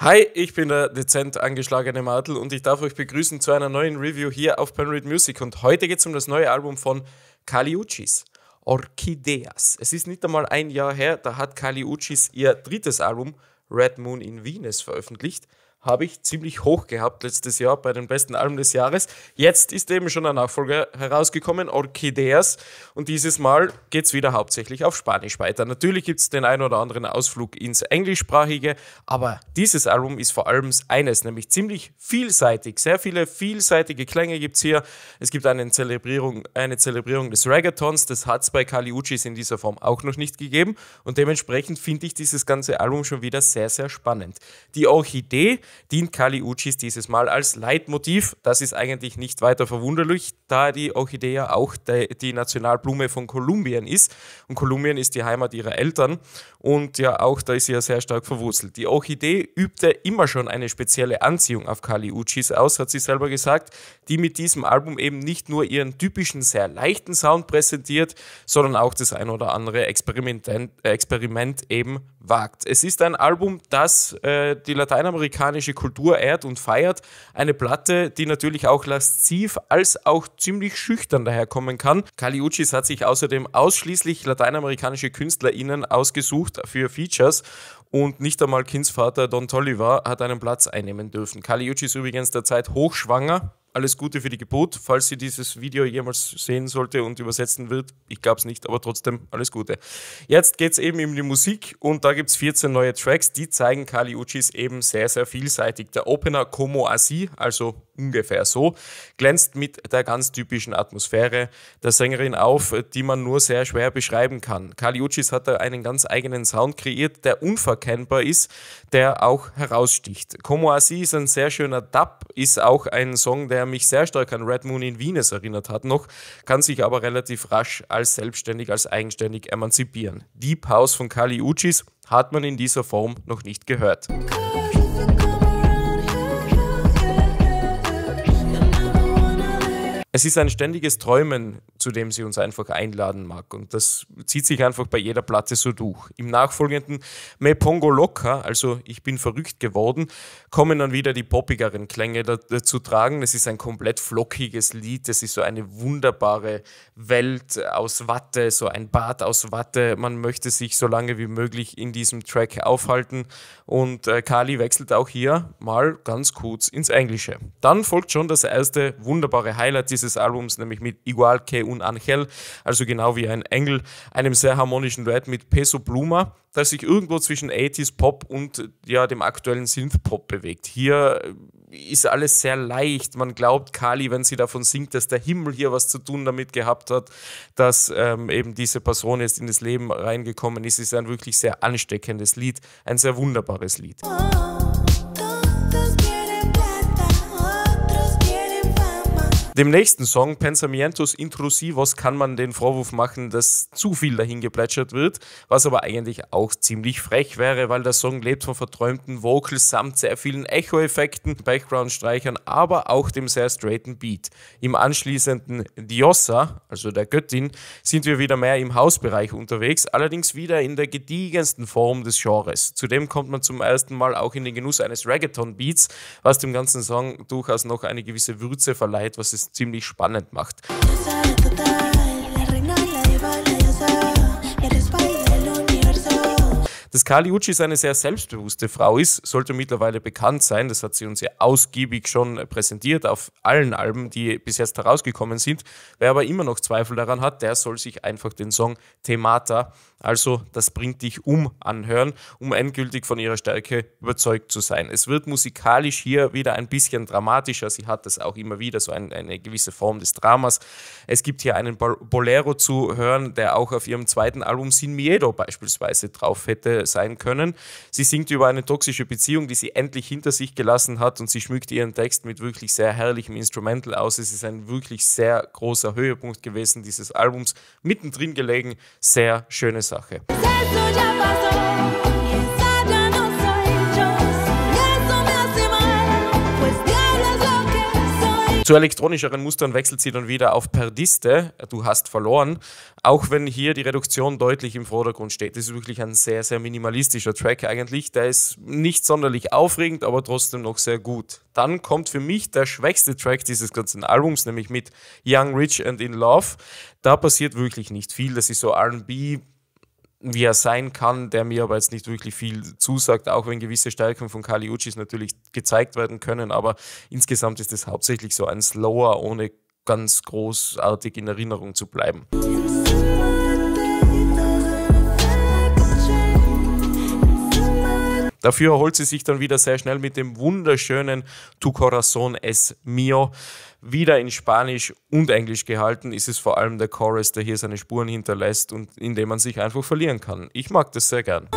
Hi, ich bin der dezent angeschlagene Martel und ich darf euch begrüßen zu einer neuen Review hier auf Penread Music. Und heute geht es um das neue Album von Kali Uchis, Orchideas. Es ist nicht einmal ein Jahr her, da hat Kali Uchis ihr drittes Album Red Moon in Venus veröffentlicht habe ich ziemlich hoch gehabt letztes Jahr bei den besten Alben des Jahres. Jetzt ist eben schon ein Nachfolger herausgekommen, Orchideas. Und dieses Mal geht es wieder hauptsächlich auf Spanisch weiter. Natürlich gibt es den einen oder anderen Ausflug ins Englischsprachige, aber dieses Album ist vor allem eines, nämlich ziemlich vielseitig. Sehr viele vielseitige Klänge gibt es hier. Es gibt eine Zelebrierung, eine Zelebrierung des Reggaetons, das hat es bei Kali Uchis in dieser Form auch noch nicht gegeben. Und dementsprechend finde ich dieses ganze Album schon wieder sehr, sehr spannend. Die Orchidee dient Kali Uchis dieses Mal als Leitmotiv. Das ist eigentlich nicht weiter verwunderlich, da die Orchidea auch de, die Nationalblume von Kolumbien ist. Und Kolumbien ist die Heimat ihrer Eltern. Und ja, auch da ist sie ja sehr stark verwurzelt. Die Orchidee übte immer schon eine spezielle Anziehung auf Kali Uchis aus, hat sie selber gesagt, die mit diesem Album eben nicht nur ihren typischen, sehr leichten Sound präsentiert, sondern auch das ein oder andere Experiment, äh, Experiment eben wagt. Es ist ein Album, das äh, die lateinamerikanische Kultur ehrt und feiert. Eine Platte, die natürlich auch lasziv als auch ziemlich schüchtern daherkommen kann. Kali Caliuchis hat sich außerdem ausschließlich lateinamerikanische KünstlerInnen ausgesucht für Features und nicht einmal Kindsvater Don Tolliver hat einen Platz einnehmen dürfen. Kali ist übrigens derzeit hochschwanger alles Gute für die Geburt. Falls sie dieses Video jemals sehen sollte und übersetzen wird, ich glaube es nicht, aber trotzdem alles Gute. Jetzt geht es eben um die Musik und da gibt es 14 neue Tracks, die zeigen Kali Uchis eben sehr, sehr vielseitig. Der Opener Como Asi, also ungefähr so, glänzt mit der ganz typischen Atmosphäre der Sängerin auf, die man nur sehr schwer beschreiben kann. Kali Uchis hat da einen ganz eigenen Sound kreiert, der unverkennbar ist, der auch heraussticht. Como Asi ist ein sehr schöner Dub, ist auch ein Song, der mich sehr stark an Red Moon in Venus erinnert hat noch, kann sich aber relativ rasch als selbstständig, als eigenständig emanzipieren. Deep House von Kali Uchis hat man in dieser Form noch nicht gehört. Es ist ein ständiges Träumen zu dem sie uns einfach einladen mag. Und das zieht sich einfach bei jeder Platte so durch. Im nachfolgenden Me Pongo Loca, also Ich bin verrückt geworden, kommen dann wieder die poppigeren Klänge dazu tragen. Es ist ein komplett flockiges Lied, es ist so eine wunderbare Welt aus Watte, so ein Bad aus Watte. Man möchte sich so lange wie möglich in diesem Track aufhalten. Und äh, Kali wechselt auch hier mal ganz kurz ins Englische. Dann folgt schon das erste wunderbare Highlight dieses Albums, nämlich mit Igual que un und Angel, also genau wie ein Engel, einem sehr harmonischen Duett mit Peso Pluma, das sich irgendwo zwischen 80s Pop und ja, dem aktuellen Synth-Pop bewegt. Hier äh, ist alles sehr leicht. Man glaubt Kali, wenn sie davon singt, dass der Himmel hier was zu tun damit gehabt hat, dass ähm, eben diese Person jetzt in das Leben reingekommen ist. Es ist ein wirklich sehr ansteckendes Lied, ein sehr wunderbares Lied. Oh. Dem nächsten Song, Pensamientos Intrusivos, kann man den Vorwurf machen, dass zu viel dahin geplätschert wird, was aber eigentlich auch ziemlich frech wäre, weil der Song lebt von verträumten Vocals samt sehr vielen Echo-Effekten, Background-Streichern, aber auch dem sehr straighten Beat. Im anschließenden Diosa, also der Göttin, sind wir wieder mehr im Hausbereich unterwegs, allerdings wieder in der gediegensten Form des Genres. Zudem kommt man zum ersten Mal auch in den Genuss eines Reggaeton-Beats, was dem ganzen Song durchaus noch eine gewisse Würze verleiht, was es ziemlich spannend macht. Dass Kali Uchis eine sehr selbstbewusste Frau ist, sollte mittlerweile bekannt sein. Das hat sie uns ja ausgiebig schon präsentiert auf allen Alben, die bis jetzt herausgekommen sind. Wer aber immer noch Zweifel daran hat, der soll sich einfach den Song Themata also das bringt dich um anhören, um endgültig von ihrer Stärke überzeugt zu sein. Es wird musikalisch hier wieder ein bisschen dramatischer. Sie hat das auch immer wieder, so ein, eine gewisse Form des Dramas. Es gibt hier einen Bolero zu hören, der auch auf ihrem zweiten Album Sin Miedo beispielsweise drauf hätte sein können. Sie singt über eine toxische Beziehung, die sie endlich hinter sich gelassen hat und sie schmückt ihren Text mit wirklich sehr herrlichem Instrumental aus. Es ist ein wirklich sehr großer Höhepunkt gewesen dieses Albums. Mittendrin gelegen, sehr schönes Sache. Zu elektronischeren Mustern wechselt sie dann wieder auf Perdiste, du hast verloren, auch wenn hier die Reduktion deutlich im Vordergrund steht. Das ist wirklich ein sehr, sehr minimalistischer Track eigentlich. Der ist nicht sonderlich aufregend, aber trotzdem noch sehr gut. Dann kommt für mich der schwächste Track dieses ganzen Albums, nämlich mit Young, Rich and in Love. Da passiert wirklich nicht viel. Das ist so RB, wie er sein kann, der mir aber jetzt nicht wirklich viel zusagt, auch wenn gewisse Stärken von Kali Uchis natürlich gezeigt werden können. Aber insgesamt ist es hauptsächlich so ein Slower, ohne ganz großartig in Erinnerung zu bleiben. Dafür erholt sie sich dann wieder sehr schnell mit dem wunderschönen Tu Corazón es Mio. Wieder in Spanisch und Englisch gehalten ist es vor allem der Chorus, der hier seine Spuren hinterlässt und in dem man sich einfach verlieren kann. Ich mag das sehr gern.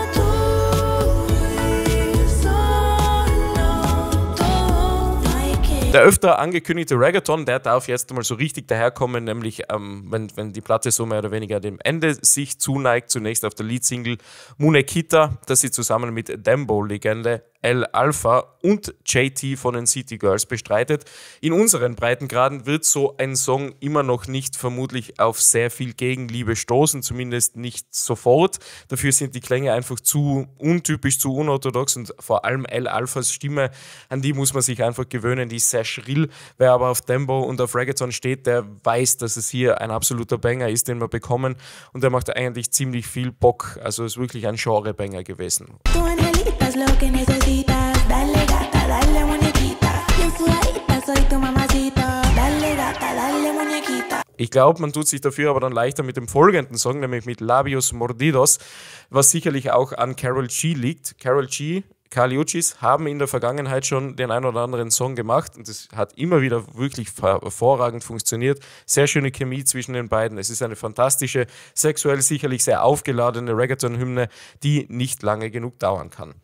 Der öfter angekündigte Reggaeton, der darf jetzt mal so richtig daherkommen, nämlich ähm, wenn, wenn die Platte so mehr oder weniger dem Ende sich zuneigt, zunächst auf der Leadsingle Munekita, das sie zusammen mit Dembo-Legende L Alpha und JT von den City Girls bestreitet. In unseren Breitengraden wird so ein Song immer noch nicht vermutlich auf sehr viel Gegenliebe stoßen, zumindest nicht sofort. Dafür sind die Klänge einfach zu untypisch, zu unorthodox und vor allem L Alphas Stimme, an die muss man sich einfach gewöhnen, die ist sehr schrill. Wer aber auf Tempo und auf Reggaeton steht, der weiß, dass es hier ein absoluter Banger ist, den wir bekommen und der macht eigentlich ziemlich viel Bock. Also ist wirklich ein Genre-Banger gewesen. Don't ich glaube, man tut sich dafür aber dann leichter mit dem folgenden Song, nämlich mit Labios Mordidos, was sicherlich auch an Carol G liegt. Carol G Carly Kaliuchis haben in der Vergangenheit schon den ein oder anderen Song gemacht und das hat immer wieder wirklich hervorragend funktioniert. Sehr schöne Chemie zwischen den beiden. Es ist eine fantastische, sexuell sicherlich sehr aufgeladene Reggaeton-Hymne, die nicht lange genug dauern kann.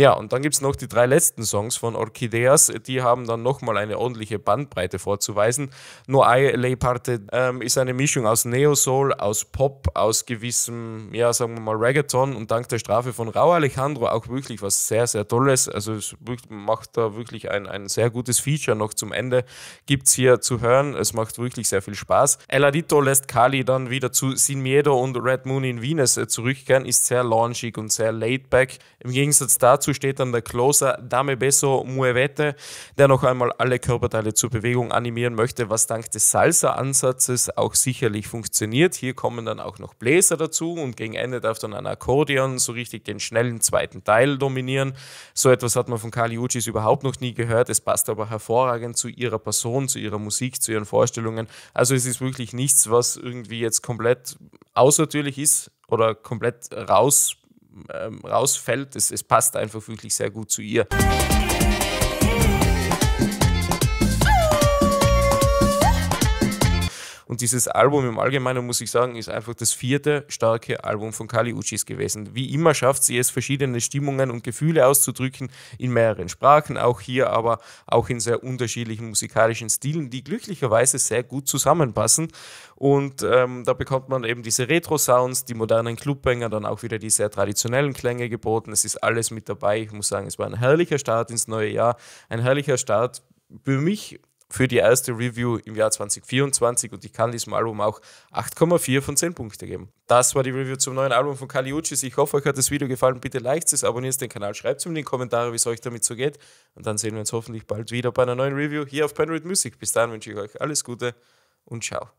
Ja, und dann gibt es noch die drei letzten Songs von Orchideas, die haben dann nochmal eine ordentliche Bandbreite vorzuweisen. No I Lay Parte ähm, ist eine Mischung aus Neo-Soul, aus Pop, aus gewissem, ja, sagen wir mal Reggaeton und dank der Strafe von Rau Alejandro auch wirklich was sehr, sehr Tolles. Also es macht da wirklich ein, ein sehr gutes Feature noch zum Ende. Gibt es hier zu hören, es macht wirklich sehr viel Spaß. Eladito lässt Kali dann wieder zu Sin Miedo und Red Moon in Venus äh, zurückkehren, ist sehr launchig und sehr laid back. Im Gegensatz dazu Dazu steht dann der Closer Dame Beso Muevete, der noch einmal alle Körperteile zur Bewegung animieren möchte, was dank des Salsa-Ansatzes auch sicherlich funktioniert. Hier kommen dann auch noch Bläser dazu und gegen Ende darf dann ein Akkordeon so richtig den schnellen zweiten Teil dominieren. So etwas hat man von Kali Uchis überhaupt noch nie gehört. Es passt aber hervorragend zu ihrer Person, zu ihrer Musik, zu ihren Vorstellungen. Also es ist wirklich nichts, was irgendwie jetzt komplett ausnatürlich ist oder komplett raus ähm, rausfällt. Es, es passt einfach wirklich sehr gut zu ihr. dieses Album im Allgemeinen, muss ich sagen, ist einfach das vierte starke Album von Kali Uchis gewesen. Wie immer schafft sie es, verschiedene Stimmungen und Gefühle auszudrücken, in mehreren Sprachen, auch hier, aber auch in sehr unterschiedlichen musikalischen Stilen, die glücklicherweise sehr gut zusammenpassen. Und ähm, da bekommt man eben diese Retro-Sounds, die modernen Clubbanger, dann auch wieder die sehr traditionellen Klänge geboten. Es ist alles mit dabei. Ich muss sagen, es war ein herrlicher Start ins neue Jahr, ein herrlicher Start für mich für die erste Review im Jahr 2024 und ich kann diesem Album auch 8,4 von 10 Punkte geben. Das war die Review zum neuen Album von Kali Uchis. Ich hoffe, euch hat das Video gefallen. Bitte liked es, abonniert den Kanal, schreibt es mir in die Kommentare, wie es euch damit so geht. Und dann sehen wir uns hoffentlich bald wieder bei einer neuen Review hier auf Penrith Music. Bis dahin wünsche ich euch alles Gute und ciao.